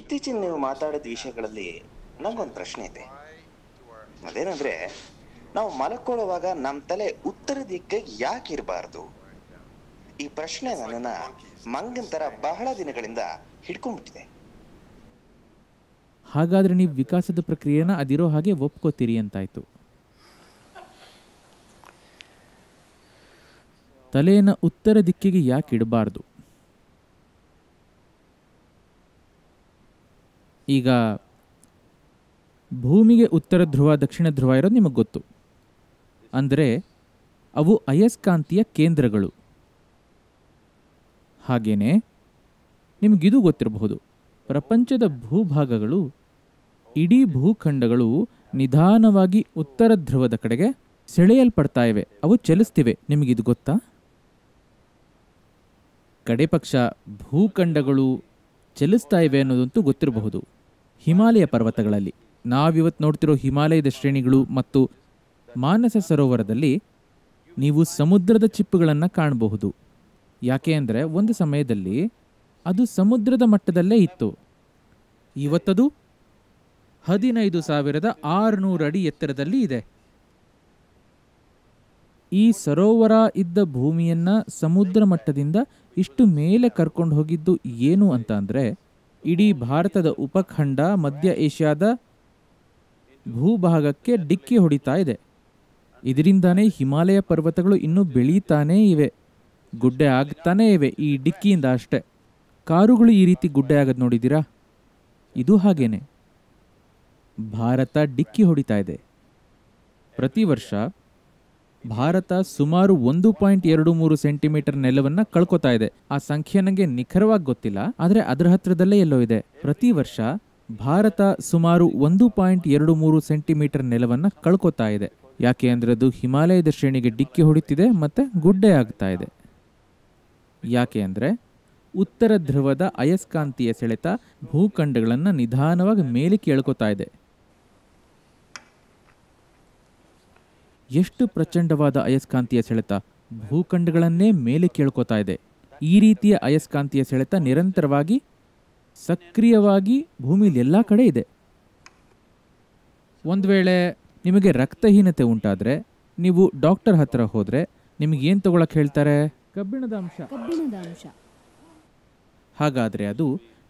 ಇತ್ತೀಚಿನ ನೀವು ಮಾತಾಡಿದ ವಿಷಯಗಳಲ್ಲಿ ನಂಗೊಂದು ಪ್ರಶ್ನೆ ಇದೆ ಅದೇನಂದ್ರೆ ನಾವು ಮಲಕೊಳ್ಳುವಾಗ ನಮ್ಮ ತಲೆ ಉತ್ತರ ದಿಕ್ಕೆ ಯಾಕೆ ಇರಬಾರ್ದು ಈ ಪ್ರಶ್ನೆ ನನ್ನ ಮಂಗನ್ ತರ ಬಹಳ ದಿನಗಳಿಂದ ಹಿಡ್ಕೊಂಡ್ಬಿಟ್ಟಿದೆ ಹಾಗಾದ್ರೆ ನೀವು ವಿಕಾಸದ ಪ್ರಕ್ರಿಯೆನ ಅದಿರೋ ಹಾಗೆ ಒಪ್ಕೋತೀರಿ ಅಂತಾಯ್ತು ತಲೆಯನ್ನ ಉತ್ತರ ದಿಕ್ಕಿಗೆ ಯಾಕೆ ಇಡಬಾರ್ದು ಈಗ ಭೂಮಿಗೆ ಉತ್ತರ ಧ್ರುವ ದಕ್ಷಿಣ ಧ್ರುವ ಇರೋದು ನಿಮಗೆ ಗೊತ್ತು ಅಂದರೆ ಅವು ಅಯಸ್ಕಾಂತೀಯ ಕೇಂದ್ರಗಳು ಹಾಗೆಯೇ ನಿಮಗಿದು ಗೊತ್ತಿರಬಹುದು ಪ್ರಪಂಚದ ಭೂಭಾಗಗಳು ಇಡೀ ಭೂಖಂಡಗಳು ನಿಧಾನವಾಗಿ ಉತ್ತರ ಧ್ರುವದ ಕಡೆಗೆ ಸೆಳೆಯಲ್ಪಡ್ತಾ ಇವೆ ಅವು ಚಲಿಸ್ತಿವೆ ನಿಮಗಿದು ಗೊತ್ತಾ ಕಡೆ ಪಕ್ಷ ಭೂಖಂಡಗಳು ಚಲಿಸ್ತಾ ಇವೆ ಅನ್ನೋದಂತೂ ಗೊತ್ತಿರಬಹುದು ಹಿಮಾಲಯ ಪರ್ವತಗಳಲ್ಲಿ ನಾವಿವತ್ತು ನೋಡ್ತಿರೋ ಹಿಮಾಲಯದ ಶ್ರೇಣಿಗಳು ಮತ್ತು ಮಾನಸ ಸರೋವರದಲ್ಲಿ ನೀವು ಸಮುದ್ರದ ಚಿಪ್ಪುಗಳನ್ನು ಕಾಣಬಹುದು ಯಾಕೆ ಅಂದರೆ ಒಂದು ಸಮಯದಲ್ಲಿ ಅದು ಸಮುದ್ರದ ಮಟ್ಟದಲ್ಲೇ ಇತ್ತು ಇವತ್ತದು ಹದಿನೈದು ಸಾವಿರದ ಆರುನೂರು ಅಡಿ ಎತ್ತರದಲ್ಲಿ ಇದೆ ಈ ಸರೋವರ ಇದ್ದ ಭೂಮಿಯನ್ನು ಸಮುದ್ರ ಮಟ್ಟದಿಂದ ಇಷ್ಟು ಮೇಲೆ ಕರ್ಕೊಂಡು ಹೋಗಿದ್ದು ಏನು ಅಂತ ಅಂದರೆ ಇಡೀ ಭಾರತದ ಉಪಖಂಡ ಮಧ್ಯ ಏಷ್ಯಾದ ಭೂಭಾಗಕ್ಕೆ ಡಿಕ್ಕಿ ಹೊಡಿತಾ ಇದೆ ಇದರಿಂದಾನೇ ಹಿಮಾಲಯ ಪರ್ವತಗಳು ಇನ್ನೂ ಬೆಳೀತಾನೇ ಇವೆ ಗುಡ್ಡೆ ಆಗ್ತಾನೇ ಇವೆ ಈ ಡಿಕ್ಕಿಯಿಂದ ಅಷ್ಟೇ ಕಾರುಗಳು ಈ ರೀತಿ ಗುಡ್ಡೆ ಆಗೋದು ನೋಡಿದ್ದೀರಾ ಇದು ಹಾಗೇನೆ ಭಾರತ ಡಿಕ್ಕಿ ಹೊಡಿತಾ ಇದೆ ಪ್ರತಿ ವರ್ಷ ಭಾರತ ಸುಮಾರು ಒಂದು ಪಾಯಿಂಟ್ ಎರಡು ಮೂರು ಸೆಂಟಿಮೀಟರ್ ನೆಲವನ್ನ ಕಳ್ಕೊತಾ ಇದೆ ಆ ಸಂಖ್ಯೆ ನನಗೆ ನಿಖರವಾಗಿ ಗೊತ್ತಿಲ್ಲ ಆದರೆ ಅದರ ಹತ್ರದಲ್ಲೇ ಎಲ್ಲೋ ಇದೆ ಪ್ರತಿ ವರ್ಷ ಭಾರತ ಸುಮಾರು ಒಂದು ಪಾಯಿಂಟ್ ಎರಡು ಮೂರು ಸೆಂಟಿಮೀಟರ್ ನೆಲವನ್ನ ಕಳ್ಕೊತಾ ಇದೆ ಯಾಕೆ ಅಂದ್ರೆ ಅದು ಹಿಮಾಲಯದ ಶ್ರೇಣಿಗೆ ಡಿಕ್ಕಿ ಹೊಡಿತಿದೆ ಮತ್ತೆ ಗುಡ್ಡೆ ಆಗ್ತಾ ಇದೆ ಯಾಕೆ ಅಂದ್ರೆ ಉತ್ತರ ಧ್ರುವದ ಅಯಸ್ಕಾಂತೀಯ ಸೆಳೆತ ಭೂಖಂಡಗಳನ್ನು ನಿಧಾನವಾಗಿ ಮೇಲಕ್ಕೆ ಎಳ್ಕೊತಾ ಇದೆ ಎಷ್ಟು ಪ್ರಚಂಡವಾದ ಅಯಸ್ಕಾಂತೀಯ ಸೆಳೆತ ಭೂಖಂಡಗಳನ್ನೇ ಮೇಲೆ ಕೇಳ್ಕೊತಾ ಇದೆ ಈ ರೀತಿಯ ಅಯಸ್ಕಾಂತೀಯ ಸೆಳೆತ ನಿರಂತರವಾಗಿ ಸಕ್ರಿಯವಾಗಿ ಭೂಮಿಲಿ ಎಲ್ಲ ಕಡೆ ಇದೆ ಒಂದು ವೇಳೆ ನಿಮಗೆ ರಕ್ತಹೀನತೆ ಉಂಟಾದರೆ ನೀವು ಡಾಕ್ಟರ್ ಹತ್ರ ಹೋದರೆ ನಿಮಗೆ ಏನು ತಗೊಳಕ್ಕೆ ಹೇಳ್ತಾರೆ ಕಬ್ಬಿಣದ ಅಂಶ ಹಾಗಾದರೆ ಅದು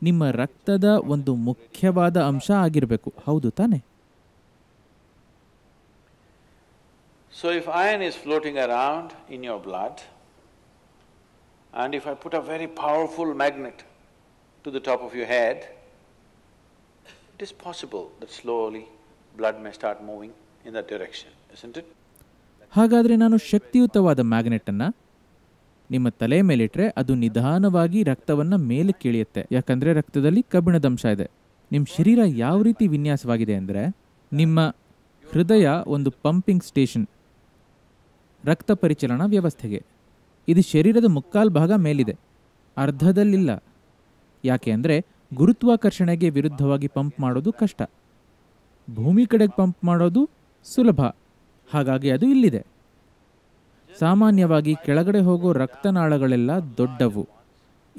ನಿಮ್ಮ ರಕ್ತದ ಒಂದು ಮುಖ್ಯವಾದ ಅಂಶ ಆಗಿರಬೇಕು ಹೌದು ತಾನೇ So if iron is floating around in your blood, and if I put a very powerful magnet to the top of your head, it is possible that slowly blood may start moving in that direction, isn't it? ಹಾಗಾದರೆ ನಾನು ಶಕ್ತಿಯುತವಾದ magnet ಅನ್ನ ನಿಮ್ಮ ತಲೆ ಮೇಲಿಟ್ಟರೆ ಅದು ನಿಧಾನವಾಗಿ ರಕ್ತವನ್ನ ಮೇಲೆ ಕೇಳಿಯುತ್ತೆ ಯಾಕಂದ್ರೆ ರಕ್ತದಲ್ಲಿ ಕಬ್ಬಿಣದ ಅಂಶ ಇದೆ ನಿಮ್ಮ ಶರೀರ ಯಾವ ರೀತಿ ವಿನ್ಯಾಸವಾಗಿದೆ ಅಂದರೆ ನಿಮ್ಮ ಹೃದಯ ಒಂದು ಪಂಪಿಂಗ್ ಸ್ಟೇಷನ್ ರಕ್ತ ಪರಿಚಲನಾ ವ್ಯವಸ್ಥೆಗೆ ಇದು ಶರೀರದ ಮುಕ್ಕಾಲು ಭಾಗ ಮೇಲಿದೆ ಅರ್ಧದಲ್ಲಿಲ್ಲ ಯಾಕೆ ಅಂದರೆ ಗುರುತ್ವಾಕರ್ಷಣೆಗೆ ವಿರುದ್ಧವಾಗಿ ಪಂಪ್ ಮಾಡೋದು ಕಷ್ಟ ಭೂಮಿ ಕಡೆಗೆ ಪಂಪ್ ಮಾಡೋದು ಸುಲಭ ಹಾಗಾಗಿ ಅದು ಇಲ್ಲಿದೆ ಸಾಮಾನ್ಯವಾಗಿ ಕೆಳಗಡೆ ಹೋಗೋ ರಕ್ತನಾಳಗಳೆಲ್ಲ ದೊಡ್ಡವು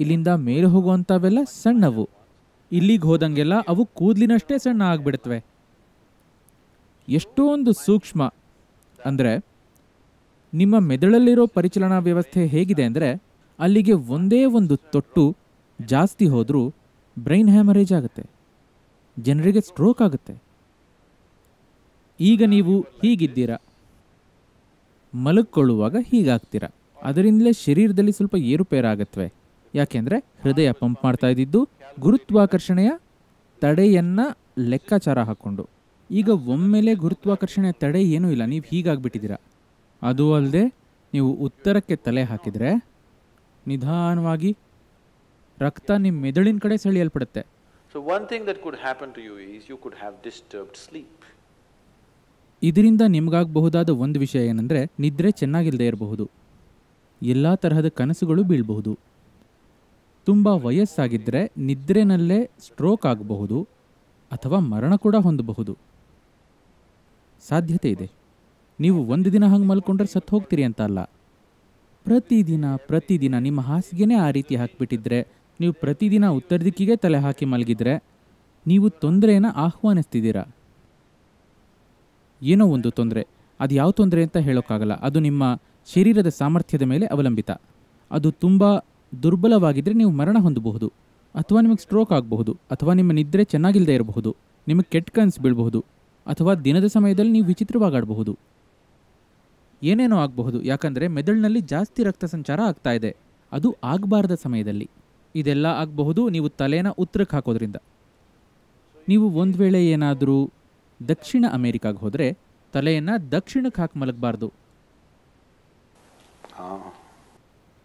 ಇಲ್ಲಿಂದ ಮೇಲೆ ಹೋಗುವಂಥವೆಲ್ಲ ಸಣ್ಣವು ಇಲ್ಲಿಗೆ ಹೋದಂಗೆಲ್ಲ ಅವು ಕೂದಲಿನಷ್ಟೇ ಸಣ್ಣ ಆಗಿಬಿಡ್ತವೆ ಎಷ್ಟೊಂದು ಸೂಕ್ಷ್ಮ ಅಂದರೆ ನಿಮ್ಮ ಮೆದುಳಲ್ಲಿರೋ ಪರಿಚಲನಾ ವ್ಯವಸ್ಥೆ ಹೇಗಿದೆ ಅಂದರೆ ಅಲ್ಲಿಗೆ ಒಂದೇ ಒಂದು ತೊಟ್ಟು ಜಾಸ್ತಿ ಹೋದರೂ ಬ್ರೈನ್ ಹ್ಯಾಮರೇಜ್ ಆಗುತ್ತೆ ಜನರಿಗೆ ಸ್ಟ್ರೋಕ್ ಆಗುತ್ತೆ ಈಗ ನೀವು ಹೀಗಿದ್ದೀರಾ ಮಲಕ್ಕೊಳ್ಳುವಾಗ ಹೀಗಾಗ್ತೀರಾ ಅದರಿಂದಲೇ ಶರೀರದಲ್ಲಿ ಸ್ವಲ್ಪ ಏರುಪೇರಾಗತ್ವೆ ಯಾಕೆಂದರೆ ಹೃದಯ ಪಂಪ್ ಮಾಡ್ತಾ ಇದ್ದಿದ್ದು ಗುರುತ್ವಾಕರ್ಷಣೆಯ ತಡೆಯನ್ನು ಲೆಕ್ಕಾಚಾರ ಹಾಕ್ಕೊಂಡು ಈಗ ಒಮ್ಮೆಲೆ ಗುರುತ್ವಾಕರ್ಷಣೆಯ ತಡೆ ಏನೂ ಇಲ್ಲ ನೀವು ಹೀಗಾಗ್ಬಿಟ್ಟಿದ್ದೀರಾ ಅದು ಅಲ್ಲದೆ ನೀವು ಉತ್ತರಕ್ಕೆ ತಲೆ ಹಾಕಿದರೆ ನಿಧಾನವಾಗಿ ರಕ್ತ ನಿಮ್ಮ ಮೆದುಳಿನ ಕಡೆ ಸೆಳೆಯಲ್ಪಡುತ್ತೆ so one thing that could happen to you is you could have disturbed sleep ಇದರಿಂದ ನಿಮಗಾಗಬಹುದಾದ ಒಂದು ವಿಷಯ ಏನಂದರೆ ನಿದ್ರೆ ಚೆನ್ನಾಗಿಲ್ಲದೆ ಇರಬಹುದು ಎಲ್ಲ ತರಹದ ಕನಸುಗಳು ಬೀಳಬಹುದು ತುಂಬ ವಯಸ್ಸಾಗಿದ್ದರೆ ನಿದ್ರೆನಲ್ಲೇ ಸ್ಟ್ರೋಕ್ ಆಗಬಹುದು ಅಥವಾ ಮರಣ ಕೂಡ ಹೊಂದಬಹುದು ಸಾಧ್ಯತೆ ಇದೆ ನೀವು ಒಂದು ದಿನ ಹಂಗೆ ಮಲ್ಕೊಂಡ್ರೆ ಸತ್ತು ಹೋಗ್ತೀರಿ ಅಂತ ಅಲ್ಲ ಪ್ರತಿದಿನ ಪ್ರತಿದಿನ ನಿಮ್ಮ ಹಾಸಿಗೆನೇ ಆ ರೀತಿ ಹಾಕಿಬಿಟ್ಟಿದ್ರೆ ನೀವು ಪ್ರತಿದಿನ ಉತ್ತರ ದಿಕ್ಕಿಗೆ ತಲೆ ಹಾಕಿ ಮಲಗಿದ್ರೆ ನೀವು ತೊಂದರೆಯನ್ನು ಆಹ್ವಾನಿಸ್ತಿದ್ದೀರಾ ಏನೋ ಒಂದು ತೊಂದರೆ ಅದು ಯಾವ ತೊಂದರೆ ಅಂತ ಹೇಳೋಕ್ಕಾಗಲ್ಲ ಅದು ನಿಮ್ಮ ಶರೀರದ ಸಾಮರ್ಥ್ಯದ ಮೇಲೆ ಅವಲಂಬಿತ ಅದು ತುಂಬ ದುರ್ಬಲವಾಗಿದ್ದರೆ ನೀವು ಮರಣ ಹೊಂದಬಹುದು ಅಥವಾ ನಿಮಗೆ ಸ್ಟ್ರೋಕ್ ಆಗಬಹುದು ಅಥವಾ ನಿಮ್ಮ ನಿದ್ರೆ ಚೆನ್ನಾಗಿಲ್ಲದೆ ಇರಬಹುದು ನಿಮಗೆ ಕೆಟ್ಟ ಕನಸು ಬೀಳಬಹುದು ಅಥವಾ ದಿನದ ಸಮಯದಲ್ಲಿ ನೀವು ವಿಚಿತ್ರವಾಗಾಡಬಹುದು ಏನೇನೋ ಆಗಬಹುದು ಯಾಕಂದರೆ ಮೆದುಳಿನಲ್ಲಿ ಜಾಸ್ತಿ ರಕ್ತ ಸಂಚಾರ ಆಗ್ತಾ ಇದೆ ಅದು ಆಗಬಾರ್ದ ಸಮಯದಲ್ಲಿ ಇದೆಲ್ಲ ಆಗಬಹುದು ನೀವು ತಲೆನ ಉತ್ತರಕ್ಕೆ ಹಾಕೋದ್ರಿಂದ ನೀವು ಒಂದು ವೇಳೆ ಏನಾದರೂ ದಕ್ಷಿಣ ಅಮೇರಿಕಾಗೆ ಹೋದರೆ ತಲೆಯನ್ನು ದಕ್ಷಿಣಕ್ಕೆ ಹಾಕಿ ಮಲಗಬಾರ್ದು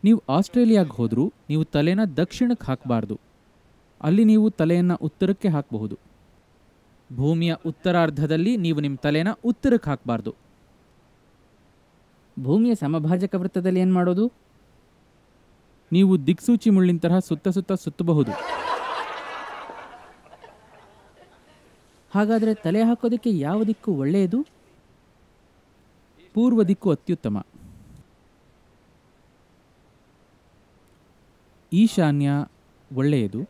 ನೀವು ಆಸ್ಟ್ರೇಲಿಯಾಗೆ ಹೋದರೂ ನೀವು ತಲೆನ ದಕ್ಷಿಣಕ್ಕೆ ಹಾಕಬಾರ್ದು ಅಲ್ಲಿ ನೀವು ತಲೆಯನ್ನು ಉತ್ತರಕ್ಕೆ ಹಾಕಬಹುದು ಭೂಮಿಯ ಉತ್ತರಾರ್ಧದಲ್ಲಿ ನೀವು ನಿಮ್ಮ ತಲೆನ ಉತ್ತರಕ್ಕೆ ಹಾಕಬಾರ್ದು ಭೂಮಿಯ ಸಮಭಾಜಕ ವೃತ್ತದಲ್ಲಿ ಏನು ಮಾಡೋದು ನೀವು ದಿಕ್ಸೂಚಿ ಮುಳ್ಳಿನ ತರಹ ಸುತ್ತ ಸುತ್ತ ಸುತ್ತಬಹುದು ಹಾಗಾದರೆ ತಲೆ ಹಾಕೋದಕ್ಕೆ ಯಾವ ದಿಕ್ಕು ಒಳ್ಳೆಯದು ಪೂರ್ವ ದಿಕ್ಕು ಅತ್ಯುತ್ತಮ ಈಶಾನ್ಯ ಒಳ್ಳೆಯದು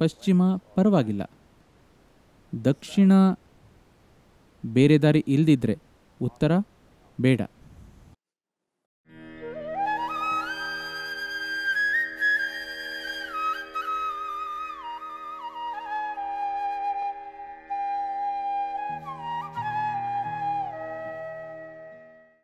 ಪಶ್ಚಿಮ ಪರವಾಗಿಲ್ಲ ದಕ್ಷಿಣ ಬೇರೆ ದಾರಿ ಇಲ್ಲದಿದ್ದರೆ ಉತ್ತರ ಬೇಡ